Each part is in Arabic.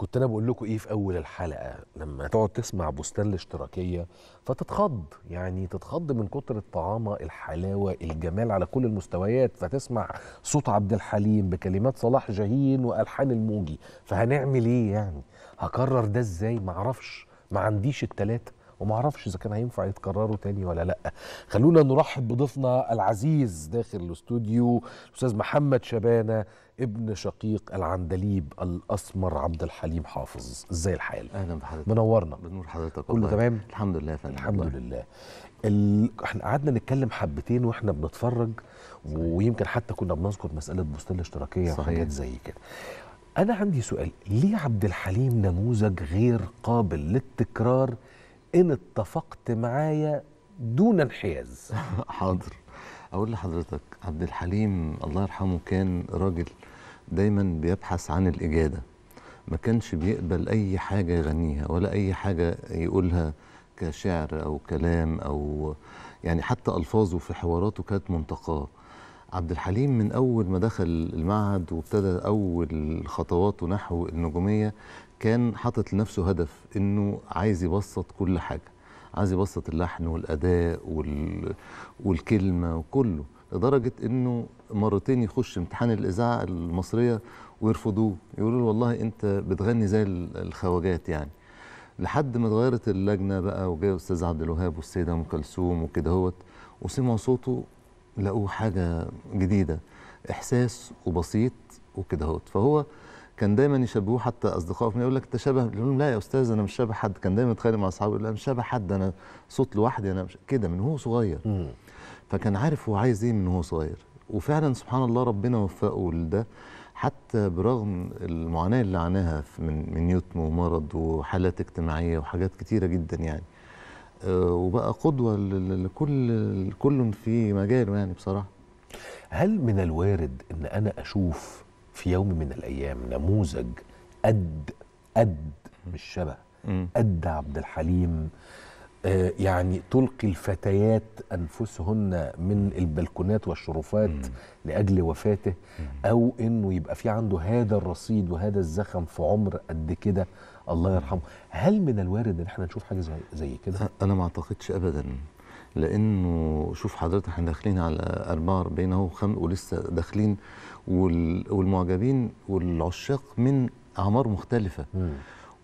كنت انا بقول لكم ايه في اول الحلقه لما تقعد تسمع بستان الاشتراكيه فتتخض يعني تتخض من كتر الطعامه الحلاوه الجمال على كل المستويات فتسمع صوت عبد الحليم بكلمات صلاح جاهين والحان الموجي فهنعمل ايه يعني هكرر ده ازاي معرفش ما عنديش التلاته وما اعرفش اذا كان هينفع يتكرروا تاني ولا لا خلونا نرحب بضيفنا العزيز داخل الاستوديو الاستاذ محمد شبانه ابن شقيق العندليب الاسمر عبد الحليم حافظ ازاي الحال اهلا بحضرتك منورنا بنور حضرتك كله تمام الحمد لله فندم الحمد الله. لله ال... احنا قعدنا نتكلم حبتين واحنا بنتفرج صحيح. ويمكن حتى كنا بنذكر مساله بوستان الاشتراكيه وحاجات زي كده انا عندي سؤال ليه عبد الحليم نموذج غير قابل للتكرار إن اتفقت معايا دون انحياز حاضر أقول لحضرتك عبد الحليم الله يرحمه كان راجل دايما بيبحث عن الإجادة ما كانش بيقبل أي حاجة يغنيها ولا أي حاجة يقولها كشعر أو كلام أو يعني حتى ألفاظه في حواراته كانت منتقاه عبد الحليم من أول ما دخل المعهد وابتدى أول خطواته نحو النجومية كان حاطط لنفسه هدف انه عايز يبسط كل حاجه عايز يبسط اللحن والاداء وال... والكلمه وكله لدرجه انه مرتين يخش امتحان الاذاعه المصريه ويرفضوه يقولوا له والله انت بتغني زي الخواجات يعني لحد ما اتغيرت اللجنه بقى وجاء الاستاذ عبد الوهاب والسيده ام كلثوم وكده هوت وسمعوا صوته لقوه حاجه جديده احساس وبسيط وكده هوت فهو كان دايما يشبهوه حتى اصدقائه يقول لك انت شبه لهم لا يا استاذ انا مش شبه حد كان دايما يتخانق مع اصحابه يقول انا مش شبه حد انا صوت لوحدي انا مش كده من هو صغير مم. فكان عارف هو عايز ايه من هو صغير وفعلا سبحان الله ربنا وفقه لده حتى برغم المعاناه اللي عاناها من من يتم ومرض وحالات اجتماعيه وحاجات كتيره جدا يعني آه، وبقى قدوه لكل كل في مجاله يعني بصراحه هل من الوارد ان انا اشوف في يوم من الايام نموذج قد قد مش شبه قد عبد الحليم آه يعني تلقي الفتيات انفسهن من البلكونات والشرفات مم. لاجل وفاته مم. او انه يبقى في عنده هذا الرصيد وهذا الزخم في عمر قد كده الله يرحمه هل من الوارد ان احنا نشوف حاجه زي, زي كده انا ما اعتقدش ابدا لانه شوف حضرتك احنا داخلين على 44 اهو ولسه داخلين والمعجبين والعشاق من اعمار مختلفه مم.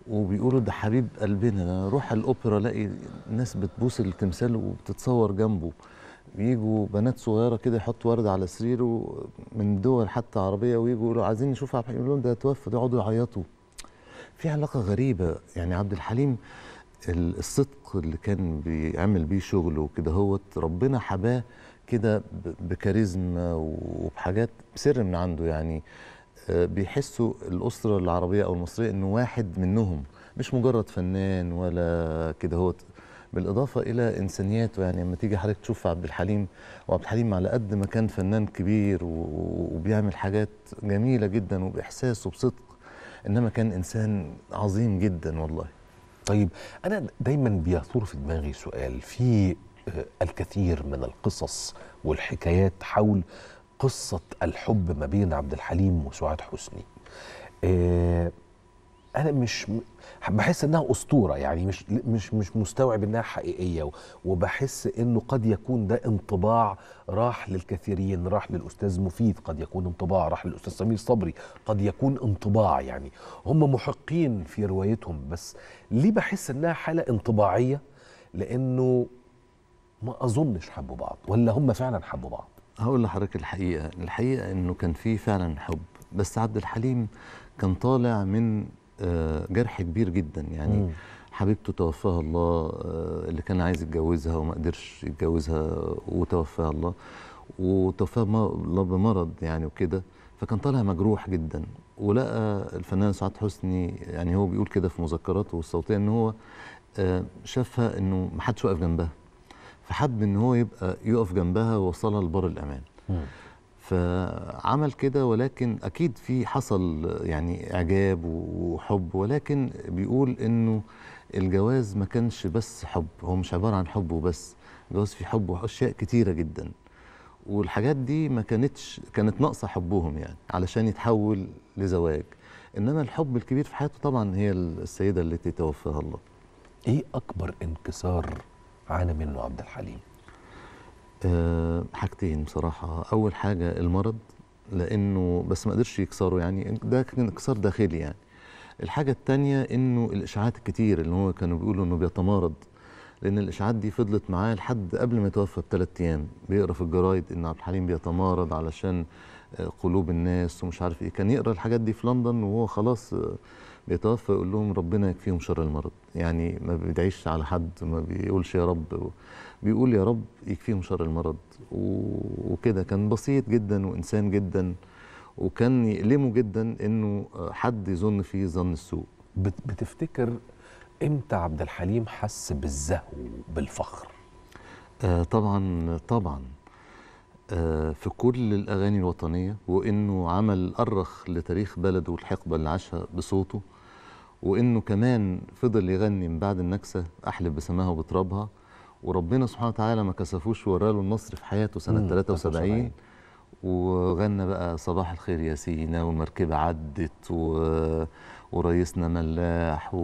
وبيقولوا ده حبيب قلبنا روح اروح الاوبرا الاقي ناس بتبوس التمثال وبتتصور جنبه بيجوا بنات صغيره كده يحطوا ورده على سريره من دول حتى عربيه ويجوا يقولوا عايزين نشوف عبد الحليم ده توفى يقعدوا يعيطوا في علاقه غريبه يعني عبد الحليم الصدق اللي كان بيعمل بيه شغله وكده هوت ربنا حباه كده بكاريزما وبحاجات بسر من عنده يعني آه، بيحسوا الاسره العربيه او المصريه انه واحد منهم مش مجرد فنان ولا كده هو بالاضافه الى انسانياته يعني لما تيجي حضرتك تشوف عبد الحليم وعبد الحليم على قد ما كان فنان كبير وبيعمل حاجات جميله جدا وباحساس وبصدق انما كان انسان عظيم جدا والله طيب انا دايما بيثور في دماغي سؤال في الكثير من القصص والحكايات حول قصة الحب ما بين عبد الحليم وسعاد حسني آه، أنا مش بحس إنها أسطورة يعني مش مش مش مستوعب إنها حقيقية وبحس إنه قد يكون ده انطباع راح للكثيرين راح للأستاذ مفيد قد يكون انطباع راح للأستاذ سمير صبري قد يكون انطباع يعني هم محقين في روايتهم بس ليه بحس إنها حالة انطباعية لأنه ما اظنش حبوا بعض ولا هم فعلا حبوا بعض هقول لحضرتك الحقيقه الحقيقه انه كان في فعلا حب بس عبد الحليم كان طالع من آه، جرح كبير جدا يعني م. حبيبته توفاها الله آه، اللي كان عايز يتجوزها وما قدرش يتجوزها وتوفاها الله وتوفاها الله بمرض يعني وكده فكان طالع مجروح جدا ولقى الفنان سعاد حسني يعني هو بيقول كده في مذكراته الصوتيه ان هو آه، شافها انه ما حدش واقف جنبها فحب ان هو يبقى يقف جنبها ووصلها لبر الامان فعمل كده ولكن اكيد في حصل يعني اعجاب وحب ولكن بيقول انه الجواز ما كانش بس حب هو مش عباره عن حب وبس الجواز فيه حب واشياء كتيره جدا والحاجات دي ما كانتش كانت ناقصه حبهم يعني علشان يتحول لزواج انما الحب الكبير في حياته طبعا هي السيده التي توفاها الله ايه اكبر انكسار عانى منه عبد الحليم أه حاجتين بصراحة أول حاجة المرض لأنه بس ما قدرش يكسره يعني ده كان انكسار داخلي يعني الحاجة الثانية إنه الإشاعات الكتير اللي هو كانوا بيقولوا إنه بيتمارض لأن الإشاعات دي فضلت معاه لحد قبل ما يتوفى بثلاث أيام بيقرا في الجرايد إن عبد الحليم بيتمارض علشان آه، قلوب الناس ومش عارف إيه كان يقرا الحاجات دي في لندن وهو خلاص آه، بيتوفى يقول لهم ربنا يكفيهم شر المرض يعني ما بيدعيش على حد ما بيقولش يا رب بيقول يا رب يكفيهم شر المرض وكده كان بسيط جدا وإنسان جدا وكان يألمه جدا إنه حد يظن فيه ظن السوء بتفتكر امتى عبد الحليم حس بالزهو بالفخر آه طبعا طبعا آه في كل الاغاني الوطنيه وانه عمل ارخ لتاريخ بلده والحقبه اللي عاشها بصوته وانه كمان فضل يغني من بعد النكسه احلف بسماها وبترابها وربنا سبحانه وتعالى ما كسفوش وراله النصر في حياته سنه 73 وغنى بقى صباح الخير يا سينا والمركبه عدت و... ورئيسنا ملاح و...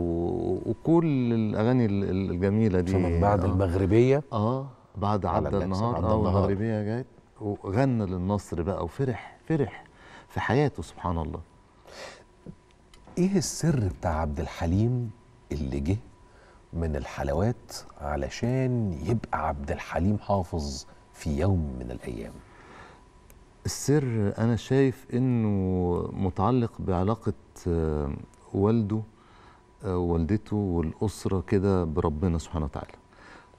وكل الاغاني الجميله دي من بعد آه. المغربيه اه بعد عدى النهار اه المغربيه جت وغنى للنصر بقى وفرح فرح في حياته سبحان الله ايه السر بتاع عبد الحليم اللي جه من الحلوات علشان يبقى عبد الحليم حافظ في يوم من الايام السر انا شايف انه متعلق بعلاقه آه، والده آه، والدته والاسره كده بربنا سبحانه وتعالى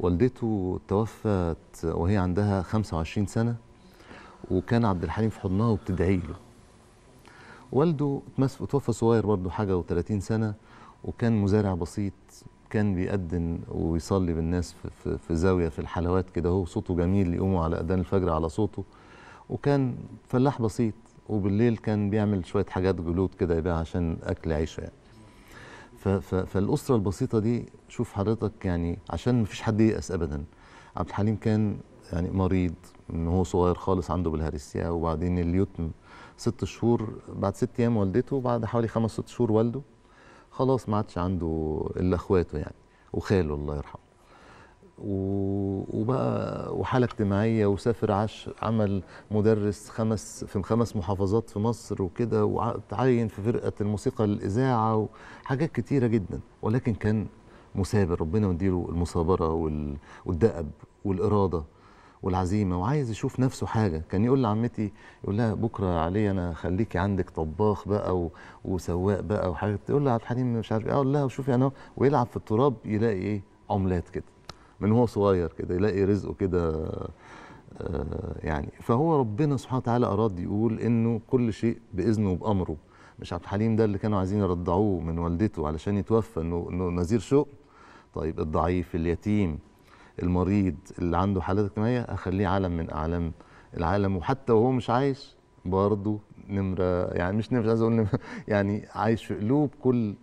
والدته توفت وهي عندها 25 سنه وكان عبد الحليم في حضنها وبتدعي له والده توفى صغير برضه حاجة و30 سنة وكان مزارع بسيط كان بيأذن ويصلي بالناس في, في زاوية في الحلوات كده هو صوته جميل يقوموا على أذان الفجر على صوته وكان فلاح بسيط وبالليل كان بيعمل شوية حاجات جلود كده يبيعها عشان أكل عيشه يعني فالأسرة البسيطة دي شوف حضرتك يعني عشان مفيش حد ييأس أبدا عبد الحليم كان يعني مريض من هو صغير خالص عنده بالهرسيا وبعدين اليتم ست شهور بعد ست ايام والدته بعد حوالي خمس ست شهور والده خلاص ما عادش عنده الا اخواته يعني وخاله الله يرحمه وبقى وحاله اجتماعيه وسافر عاش عمل مدرس خمس في خمس محافظات في مصر وكده وتعين في فرقه الموسيقى للاذاعه وحاجات كتيره جدا ولكن كان مثابر ربنا مديله المثابره والدأب والاراده والعزيمه وعايز يشوف نفسه حاجه كان يقول لعمتي يقول لها بكره علي انا خليكي عندك طباخ بقى و... وسواق بقى وحاجه تقول لها عبد الحليم مش عارف ايه اقول لها شوفي انا ويلعب في التراب يلاقي ايه عملات كده من هو صغير كده يلاقي رزقه كده آه، يعني فهو ربنا سبحانه وتعالى اراد يقول انه كل شيء باذنه وبامره مش عبد الحليم ده اللي كانوا عايزين يرضعوه من والدته علشان يتوفى انه نذير شوق طيب الضعيف اليتيم المريض اللي عنده حالات اجتماعيه اخليه علم من اعلام العالم وحتى وهو مش عايش برضه نمره يعني مش نمره عايز اقول نمرة يعني عايش في قلوب كل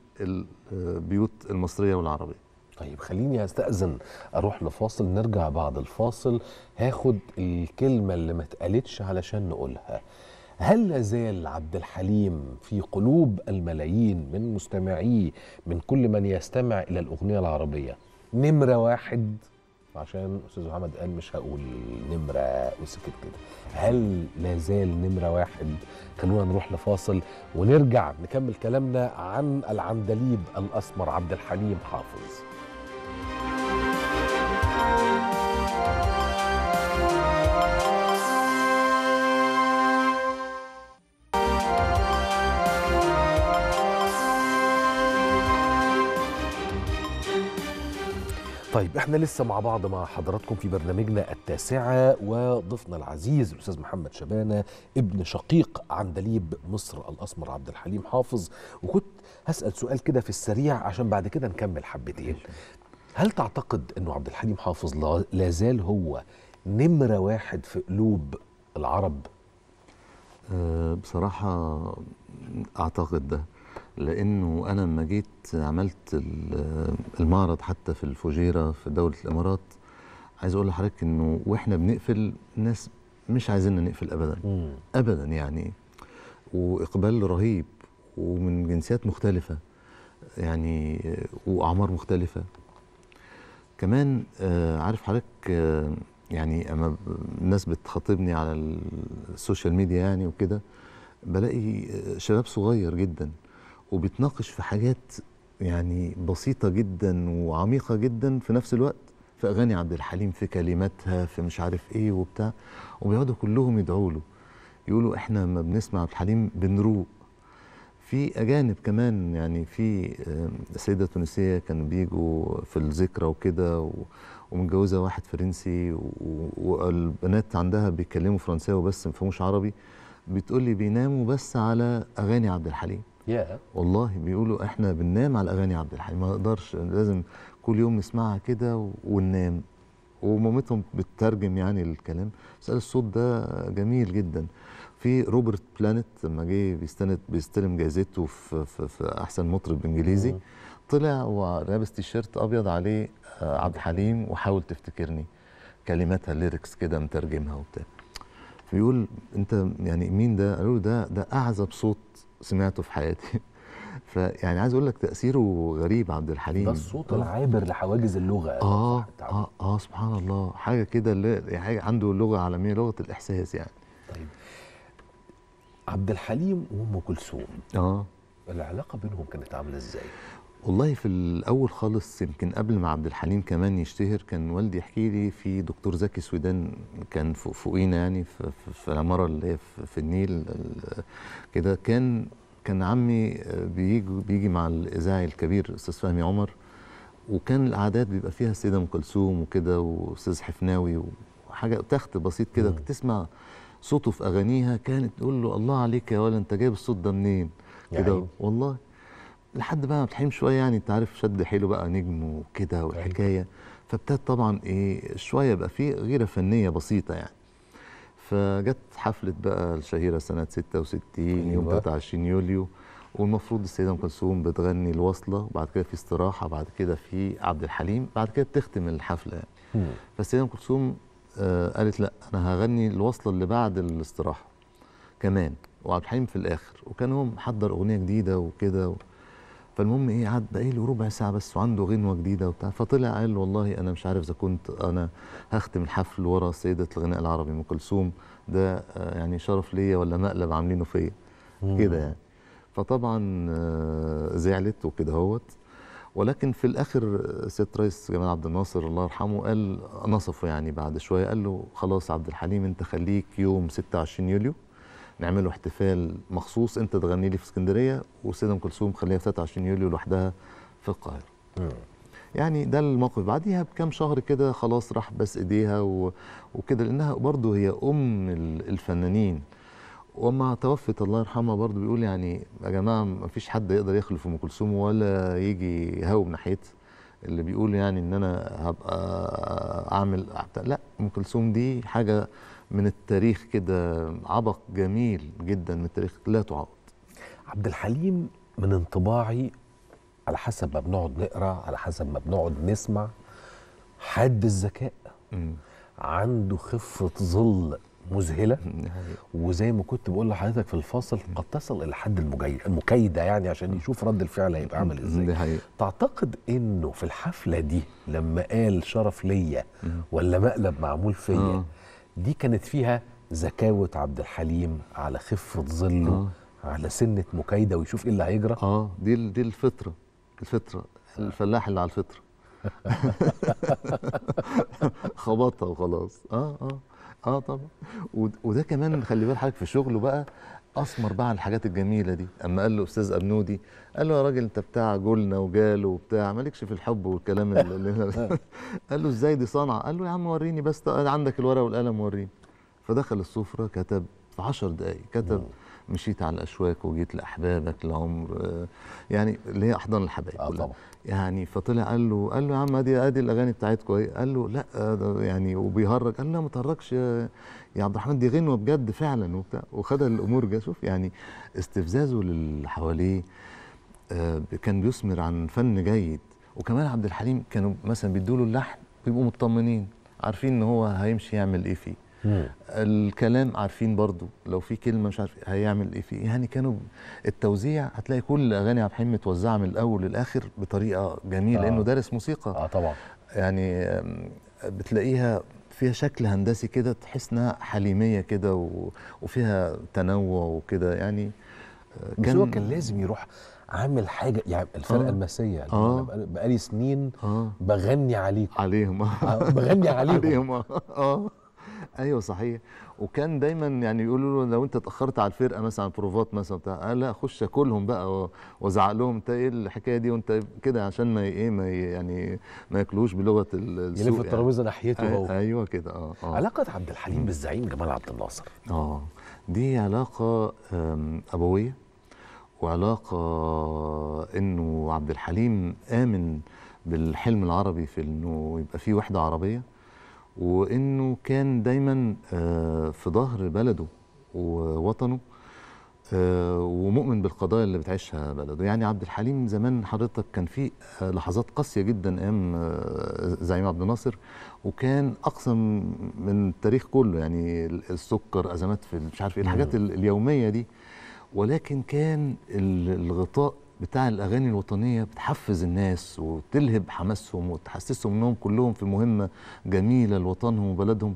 البيوت المصريه والعربيه. طيب خليني استاذن اروح لفاصل نرجع بعد الفاصل هاخد الكلمه اللي ما اتقالتش علشان نقولها. هل لا زال عبد الحليم في قلوب الملايين من مستمعيه من كل من يستمع الى الاغنيه العربيه نمره واحد؟ عشان استاذ محمد قال مش هقول نمره وسكت كده هل لا زال نمره واحد خلونا نروح لفاصل ونرجع نكمل كلامنا عن العندليب الاسمر عبد الحليم حافظ طيب احنا لسه مع بعض مع حضراتكم في برنامجنا التاسعة وضيفنا العزيز الأستاذ محمد شبانة ابن شقيق عندليب مصر الأسمر عبد الحليم حافظ وكنت هسأل سؤال كده في السريع عشان بعد كده نكمل حبتين هل تعتقد أنه عبد الحليم حافظ لا زال هو نمرة واحد في قلوب العرب؟ أه بصراحة أعتقد ده لانه انا لما جيت عملت المعرض حتى في الفجيره في دوله الامارات عايز اقول لحضرتك انه واحنا بنقفل الناس مش عايزيننا نقفل ابدا مم. ابدا يعني واقبال رهيب ومن جنسيات مختلفه يعني واعمار مختلفه كمان آه، عارف حضرتك آه، يعني اما الناس بتخاطبني على السوشيال ميديا يعني وكده بلاقي آه، شباب صغير جدا وبتناقش في حاجات يعني بسيطه جدا وعميقه جدا في نفس الوقت في اغاني عبد الحليم في كلماتها في مش عارف ايه وبتاع وبيقعدوا كلهم يدعوا له يقولوا احنا لما بنسمع عبد الحليم بنروق في اجانب كمان يعني في آه، سيده تونسيه كانوا بيجوا في الذكرى وكده ومتجوزه واحد فرنسي والبنات عندها بيتكلموا فرنساوي بس ما فهموش عربي بتقول لي بيناموا بس على اغاني عبد الحليم yeah. والله بيقولوا احنا بننام على اغاني عبد الحليم ما اقدرش لازم كل يوم نسمعها كده وننام ومامتهم بتترجم يعني الكلام بس الصوت ده جميل جدا في روبرت بلانت لما جه بيستند بيستلم جائزته في, في, في احسن مطرب انجليزي طلع ولابس تيشيرت ابيض عليه آه، عبد الحليم وحاول تفتكرني كلماتها ليركس كده مترجمها وبتاع فيقول انت يعني مين ده؟ قالوا له ده ده اعزب صوت سمعته في حياتي فيعني عايز اقول لك تاثيره غريب عبد الحليم ده الصوت العابر لحواجز اللغه اه اه اه سبحان الله حاجه كده يعني حاجه عنده لغه عالميه لغه الاحساس يعني طيب عبد الحليم وام كلثوم اه العلاقه بينهم كانت عامله ازاي والله في الاول خالص يمكن قبل ما عبد الحليم كمان يشتهر كان والدي يحكي لي في دكتور زكي سويدان كان فوقينا يعني في, في العماره اللي هي في النيل كده كان كان عمي بيجي بيجي مع الاذاعي الكبير استاذ فهمي عمر وكان القعدات بيبقى فيها السيده ام كلثوم وكده واستاذ حفناوي وحاجه تخت بسيط كده تسمع صوته في اغانيها كانت تقول له الله عليك يا ولد انت جايب الصوت ده منين كده والله لحد بقى بتحيم شويه يعني انت عارف شد حيله بقى نجم وكده أيوة. والحكايه فابتدت طبعا ايه شويه بقى في غيره فنيه بسيطه يعني فجت حفله بقى الشهيره سنه 66 يوم 23 أيوة. يوليو والمفروض السيده ام كلثوم بتغني الوصله وبعد كده في استراحه بعد كده في عبد الحليم بعد كده بتختم الحفله يعني فالسيده ام كلثوم آه قالت لا انا هغني الوصله اللي بعد الاستراحه كمان وعبد الحليم في الاخر وكان هو محضر اغنيه جديده وكده فالمهم ايه قعد له إيه، ربع ساعه بس وعنده غنوه جديده وبتاع فطلع قال والله انا مش عارف اذا كنت انا هختم الحفل ورا سيده الغناء العربي ام كلثوم ده آه، يعني شرف ليا ولا مقلب عاملينه فيا كده يعني فطبعا آه، زعلت وكده هوت ولكن في الاخر آه، سيد الرئيس جمال عبد الناصر الله يرحمه قال نصفه يعني بعد شويه قال له خلاص عبد الحليم انت خليك يوم 26 يوليو نعمله احتفال مخصوص انت تغني لي في اسكندريه وسيدة ام كلثوم خليها في 23 يوليو لوحدها في القاهره يعني ده الموقف بعديها بكام شهر كده خلاص راح بس ايديها وكده لانها برضه هي ام الفنانين وما توفت الله يرحمها برضه بيقول يعني يا جماعه ما فيش حد يقدر يخلف ام كلثوم ولا يجي هاو من ناحيتها اللي بيقول يعني ان انا هبقى اعمل لا ام كلثوم دي حاجه من التاريخ كده عبق جميل جدا من التاريخ لا تعوض عبد الحليم من انطباعي على حسب ما بنقعد نقرا على حسب ما بنقعد نسمع حد الذكاء عنده خفه ظل مذهله وزي ما كنت بقول لحضرتك في الفاصل قد تصل الى حد المكايده يعني عشان يشوف رد الفعل هيبقى عامل ازاي تعتقد انه في الحفله دي لما قال شرف ليا ولا مقلب معمول فيا آه. دي كانت فيها زكاوة عبد الحليم على خفة ظله آه. على سنة مكايدة ويشوف ايه اللي هيجرى اه دي دي الفطرة الفطرة الفلاح اللي على الفطرة خبطها وخلاص اه اه اه طبعا وده كمان خلي بال حضرتك في شغله بقى اسمر بقى على الحاجات الجميله دي اما قال له استاذ ابنودي قال له يا راجل انت بتاع جولنا وجال وبتاع مالكش في الحب والكلام اللي آه. قال له ازاي دي صنعه قال له يا عم وريني بس طيب عندك الورقه والقلم وريني فدخل السفره كتب في 10 دقائق كتب مشيت على الاشواك وجيت لاحبابك لعمر آه، يعني اللي هي احضان الحبايب آه طبعا يعني فطلع قال له قال له يا عم ادي ادي الاغاني بتاعتكم اهي قال له لا آه، ده يعني وبيهرج قال له لا ما تهرجش يا عبد الرحمن دي غنوه بجد فعلا وبتاع وخد الامور جا شوف يعني استفزازه للي حواليه آه، كان بيثمر عن فن جيد وكمان عبد الحليم كانوا مثلا بيدوا له اللحن بيبقوا مطمنين عارفين ان هو هيمشي يعمل ايه فيه مم. الكلام عارفين برضو لو في كلمه مش عارف هيعمل ايه فيه يعني كانوا التوزيع هتلاقي كل اغاني عبد الحليم متوزعه من الاول للاخر بطريقه جميله آه. لانه دارس موسيقى اه طبعا يعني بتلاقيها فيها شكل هندسي كده تحس انها حليميه كده و... وفيها تنوع وكده يعني آه، كان هو كان لازم يروح عامل حاجه يعني الفرقه آه المسيه آه بقالي سنين آه بغني عليكم عليهم آه بغني عليهم عليهم اه ايوه صحيح وكان دايما يعني يقولوا له لو انت اتاخرت على الفرقه مثلا بروفات مثلا بتاع قال لا اخش اكلهم بقى وازعق لهم انت ايه الحكايه دي وانت كده عشان ما ايه ما يعني ما ياكلوش بلغه السوق يلف يعني. الترابيزه يعني. ناحيته هو ايوه كده اه, آه. علاقه عبد الحليم بالزعيم جمال عبد الناصر اه دي علاقه ابويه وعلاقه انه عبد الحليم امن بالحلم العربي في انه يبقى في وحده عربيه وانه كان دايما آه، في ظهر بلده ووطنه آه، ومؤمن بالقضايا اللي بتعيشها بلده يعني عبد الحليم زمان حضرتك كان في آه، لحظات قاسيه جدا ايام زعيم عبد الناصر وكان اقسم من التاريخ كله يعني السكر ازمات في مش عارف ايه الحاجات اليوميه دي ولكن كان الغطاء بتاع الاغاني الوطنيه بتحفز الناس وتلهب حماسهم وتحسسهم انهم كلهم في مهمه جميله لوطنهم وبلدهم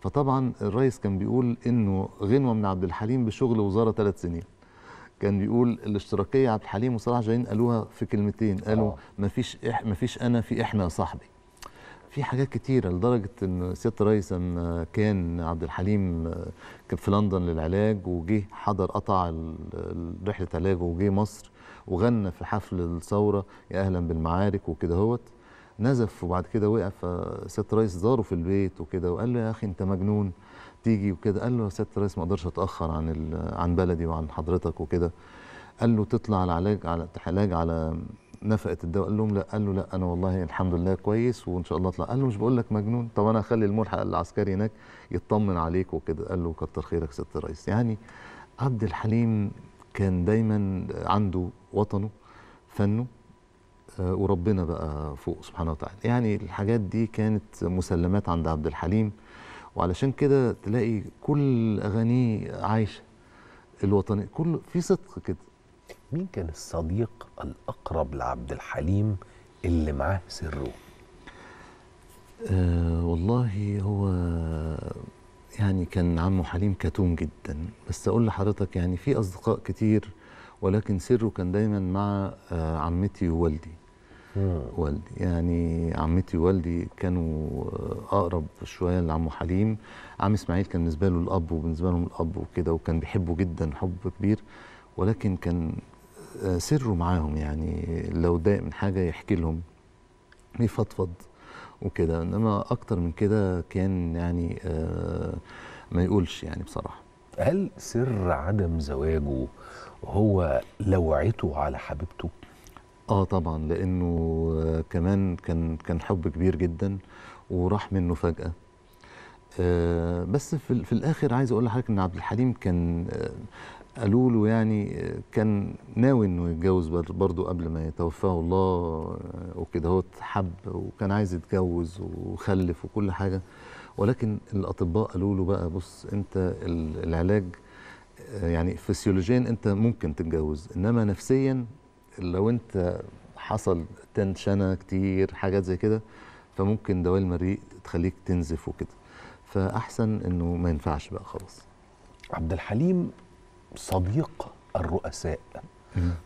فطبعا الرئيس كان بيقول انه غنوه من عبد الحليم بشغل وزاره ثلاث سنين كان بيقول الاشتراكيه عبد الحليم وصلاح جايين قالوها في كلمتين قالوا آه. ما فيش إح ما فيش انا في احنا يا صاحبي في حاجات كتيره لدرجه ان سياده الرئيس لما كان عبد الحليم كان في لندن للعلاج وجه حضر قطع رحله علاجه وجه مصر وغنى في حفل الثوره يا اهلا بالمعارك وكده هوت نزف وبعد كده وقع فسياده رئيس زاره في البيت وكده وقال له يا اخي انت مجنون تيجي وكده قال له يا ست الرئيس ما اقدرش اتاخر عن عن بلدي وعن حضرتك وكده قال له تطلع على علاج على علاج على نفقه الدواء قال لهم لا قال له لا انا والله الحمد لله كويس وان شاء الله اطلع قال له مش بقول لك مجنون طب انا اخلي الملحق العسكري هناك يطمن عليك وكده قال له كتر خيرك ست سياده الرئيس يعني عبد الحليم كان دايما عنده وطنه فنه آه، وربنا بقى فوق سبحانه وتعالى يعني الحاجات دي كانت مسلمات عند عبد الحليم وعلشان كده تلاقي كل اغانيه عايشه الوطنيه كله في صدق كده مين كان الصديق الاقرب لعبد الحليم اللي معاه سره آه والله هو يعني كان عمه حليم كتوم جدا بس اقول لحضرتك يعني في اصدقاء كتير ولكن سره كان دايما مع آه، عمتي ووالدي آه. والدي يعني عمتي ووالدي كانوا آه، اقرب شويه لعمه حليم عم اسماعيل كان بالنسبه له الاب وبالنسبه لهم الاب وكده وكان بيحبه جدا حب كبير ولكن كان سره معاهم يعني لو ضايق من حاجه يحكي لهم يفضفض وكده انما اكتر من كده كان يعني آه، ما يقولش يعني بصراحه هل سر عدم زواجه هو لوعته على حبيبته اه طبعا لانه آه، كمان كان كان حب كبير جدا وراح منه فجاه آه بس في, في الاخر عايز اقول لحضرتك ان عبد الحليم كان آه قالوا له يعني كان ناوي انه يتجوز برضه قبل ما يتوفاه الله وكده هو حب وكان عايز يتجوز وخلف وكل حاجه ولكن الاطباء قالوا له بقى بص انت العلاج يعني فسيولوجيا انت ممكن تتجوز انما نفسيا لو انت حصل تنشنه كتير حاجات زي كده فممكن دواء المريء تخليك تنزف وكده فاحسن انه ما ينفعش بقى خلاص عبد الحليم صديق الرؤساء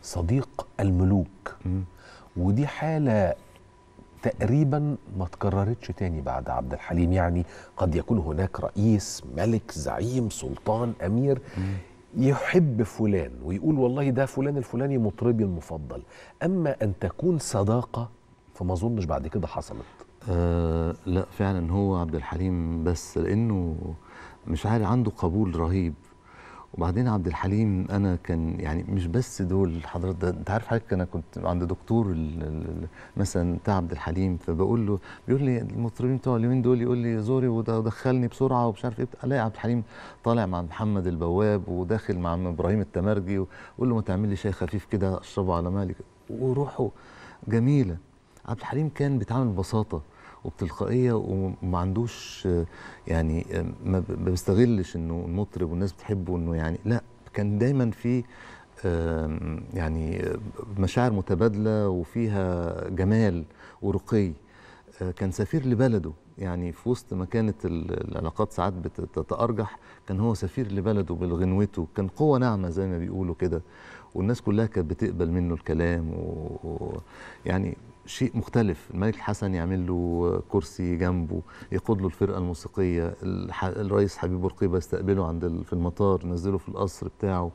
صديق الملوك ودي حاله تقريبا ما تكررتش تاني بعد عبد الحليم يعني قد يكون هناك رئيس ملك زعيم سلطان امير يحب فلان ويقول والله ده فلان الفلاني مطربي المفضل اما ان تكون صداقه فما اظنش بعد كده حصلت آه لا فعلا هو عبد الحليم بس لانه مش عارف عنده قبول رهيب وبعدين عبد الحليم انا كان يعني مش بس دول حضرتك انت عارف حضرتك انا كنت عند دكتور مثلا بتاع عبد الحليم فبقول له بيقول لي المطربين بتوع اليومين دول يقول لي زوري ودخلني بسرعه ومش عارف ايه الاقي عبد الحليم طالع مع محمد البواب وداخل مع ابراهيم التمرجي وقول له ما تعمل لي شاي خفيف كده اشربه على مالك وروحه جميله عبد الحليم كان بيتعامل ببساطه وبتلقائيه وما عندوش يعني ما بيستغلش انه المطرب والناس بتحبه انه يعني لا كان دايما في يعني مشاعر متبادله وفيها جمال ورقي كان سفير لبلده يعني في وسط ما كانت العلاقات ساعات بتتأرجح كان هو سفير لبلده بالغنوته كان قوة ناعمة زي ما بيقولوا كده والناس كلها كانت بتقبل منه الكلام ويعني و... يعني شيء مختلف الملك حسن يعمل له كرسي جنبه يقود له الفرقه الموسيقيه الرئيس حبيب برقيبه يستقبله عند في المطار نزله في القصر بتاعه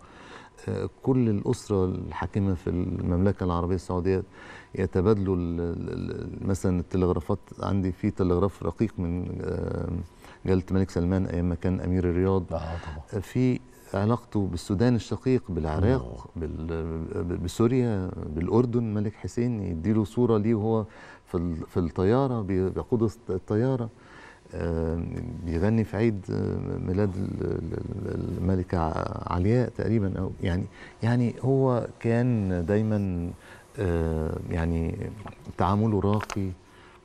آه، كل الاسره الحاكمه في المملكه العربيه السعوديه يتبادلوا مثلا التلغرافات عندي في تلغراف رقيق من آه، جلاله الملك سلمان ايام ما كان امير الرياض آه طبعا. في علاقته بالسودان الشقيق بالعراق آه. بسوريا بالاردن ملك حسين يديله صوره ليه وهو في في الطياره بيقود الطياره بيغني في عيد ميلاد الملكه علياء تقريبا او يعني يعني هو كان دايما يعني تعامله راقي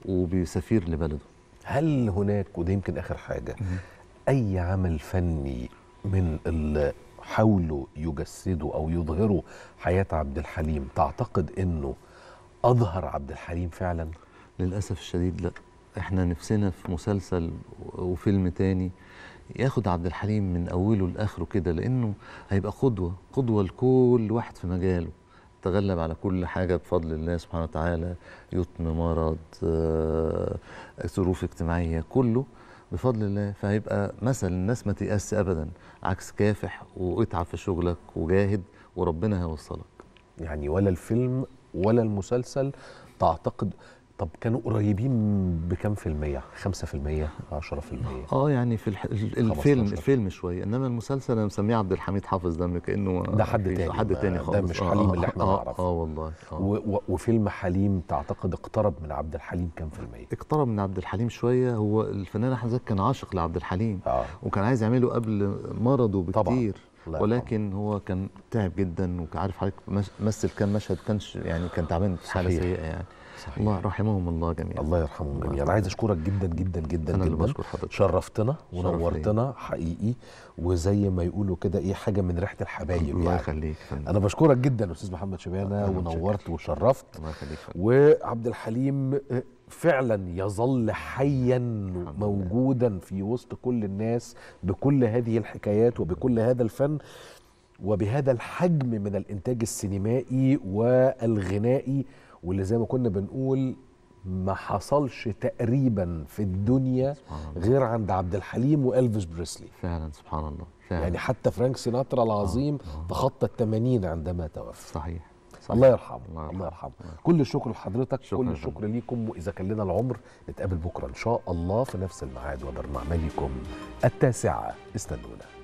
وبيسافير لبلده هل هناك وده يمكن اخر حاجه اي عمل فني من اللي حاولوا يجسدوا او يظهروا حياه عبد الحليم تعتقد انه اظهر عبد الحليم فعلا؟ للاسف الشديد لا احنا نفسنا في مسلسل وفيلم تاني ياخد عبد الحليم من اوله لاخره كده لانه هيبقى قدوه قدوه لكل واحد في مجاله تغلب على كل حاجه بفضل الله سبحانه وتعالى يتم مرض آه، ظروف اجتماعيه كله بفضل الله فهيبقى مثل الناس ما تيأس ابدا عكس كافح واتعب في شغلك وجاهد وربنا هيوصلك يعني ولا الفيلم ولا المسلسل تعتقد طب كانوا قريبين بكم في المية؟ 5 في المية؟ 10 في المية؟ اه يعني في الح... الفيلم الفيلم شويه انما المسلسل انا مسميه عبد الحميد حافظ ده كانه ده حد تاني حد تاني خالص ده مش آه، حليم آه اللي احنا آه، نعرفه آه, اه والله آه. و... و... وفيلم حليم تعتقد اقترب من عبد الحليم كام في المية؟ اقترب من عبد الحليم شويه هو الفنان احمد زكي كان عاشق لعبد الحليم آه. وكان عايز يعمله قبل مرضه بكتير طبعا. ولكن هو كان تعب جدا وعارف حضرتك مثل كام مشهد كانش يعني كان تعبان في حاله سيئه يعني صحيح. الله رحمهم الله جميعا الله يرحمهم جميعا انا عايز اشكرك جدا جدا جدا أنا جدا بشكر حضرتك شرفتنا ونورتنا حقيقي وزي ما يقولوا كده ايه حاجه من ريحه الحبايب الله يعني. يخليك يعني. انا بشكرك جدا استاذ محمد شبانه ونورت وشرفت الله يخليك وعبد الحليم فعلا يظل حيا موجودا في وسط كل الناس بكل هذه الحكايات وبكل هذا الفن وبهذا الحجم من الانتاج السينمائي والغنائي واللي زي ما كنا بنقول ما حصلش تقريبا في الدنيا غير عند عبد الحليم والفيس بريسلي فعلا سبحان الله فعلا. يعني حتى فرانك سيناترا العظيم آه. آه. تخطى ال عندما توفى صحيح صحيح. الله يرحمه الله يرحمه, كل الشكر لحضرتك كل الشكر ليكم واذا كان لنا العمر نتقابل بكره ان شاء الله في نفس الميعاد وبرنامجكم التاسعه استنونا